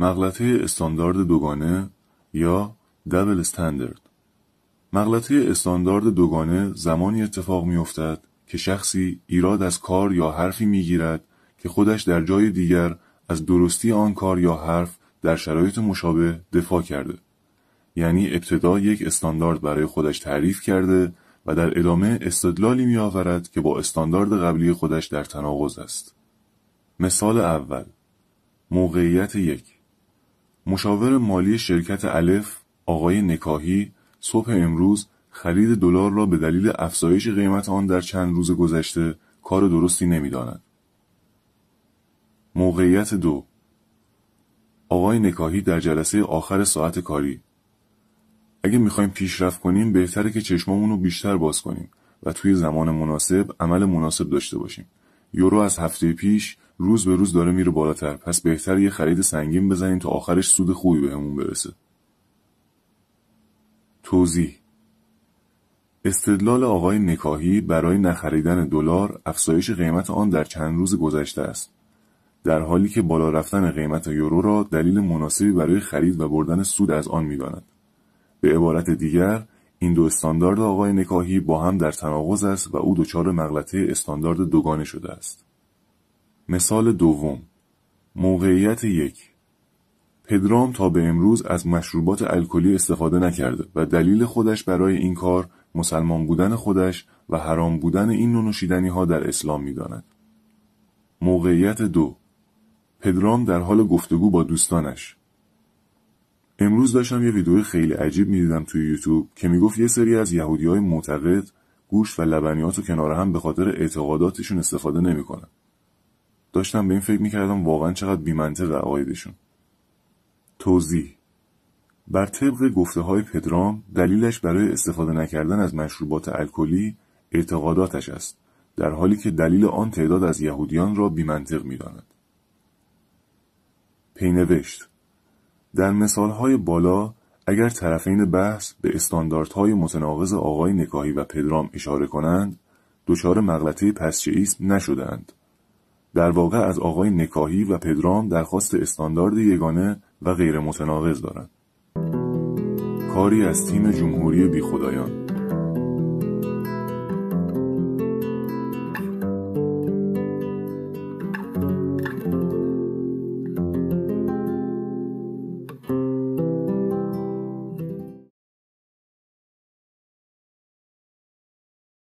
مغلطه استاندارد دوگانه یا دبل استاندارد مغلطه استاندارد دوگانه زمانی اتفاق میافتد که شخصی ایراد از کار یا حرفی گیرد که خودش در جای دیگر از درستی آن کار یا حرف در شرایط مشابه دفاع کرده یعنی ابتدا یک استاندارد برای خودش تعریف کرده و در ادامه استدلالی میآورد که با استاندارد قبلی خودش در تناقض است مثال اول موقعیت یک مشاور مالی شرکت الف آقای نکاهی صبح امروز خرید دلار را به دلیل افزایش قیمت آن در چند روز گذشته کار درستی داند. موقعیت دو آقای نکاهی در جلسه آخر ساعت کاری اگه میخوایم پیشرفت کنیم بهتره که چشمامون رو بیشتر باز کنیم و توی زمان مناسب عمل مناسب داشته باشیم یورو از هفته پیش روز به روز داره میره بالاتر پس بهتر یه خرید سنگین بزنیم تا آخرش سود خوبی بهمون به برسه توضیح استدلال آقای نکاهی برای نخریدن دلار افزایش قیمت آن در چند روز گذشته است در حالی که بالا رفتن قیمت یورو را دلیل مناسبی برای خرید و بردن سود از آن میداند به عبارت دیگر این دو استاندارد آقای نکاهی با هم در تناقض است و او دچار مغلطه استاندارد دوگانه شده است مثال دوم موقعیت یک پدرام تا به امروز از مشروبات الکلی استفاده نکرده و دلیل خودش برای این کار مسلمان بودن خودش و حرام بودن این نوشیدنی ها در اسلام می داند. موقعیت دو پدرام در حال گفتگو با دوستانش امروز داشتم یه ویدیو خیلی عجیب میدیدم توی یوتیوب که میگفت یه سری از یهودی های معتقد گوشت و لبنیات و کنار هم به خاطر اعتقاداتشون استفاده نمیکنن داشتم به این فکر میکردم واقعا چقدر بیمنطق عقایدشون توضیح بر طبق گفته های پدرام دلیلش برای استفاده نکردن از مشروبات الکلی اعتقاداتش است در حالی که دلیل آن تعداد از یهودیان را بیمنطق میداند پینوشت در های بالا اگر طرفین بحث به استانداردهای متناقض آقای نکاهی و پدرام اشاره کنند دچار مغلطه ایست نشدند در واقع از آقای نکاهی و پدرام درخواست استاندارد یگانه و غیر متناقض دارند. کاری از تیم جمهوری بی خدایان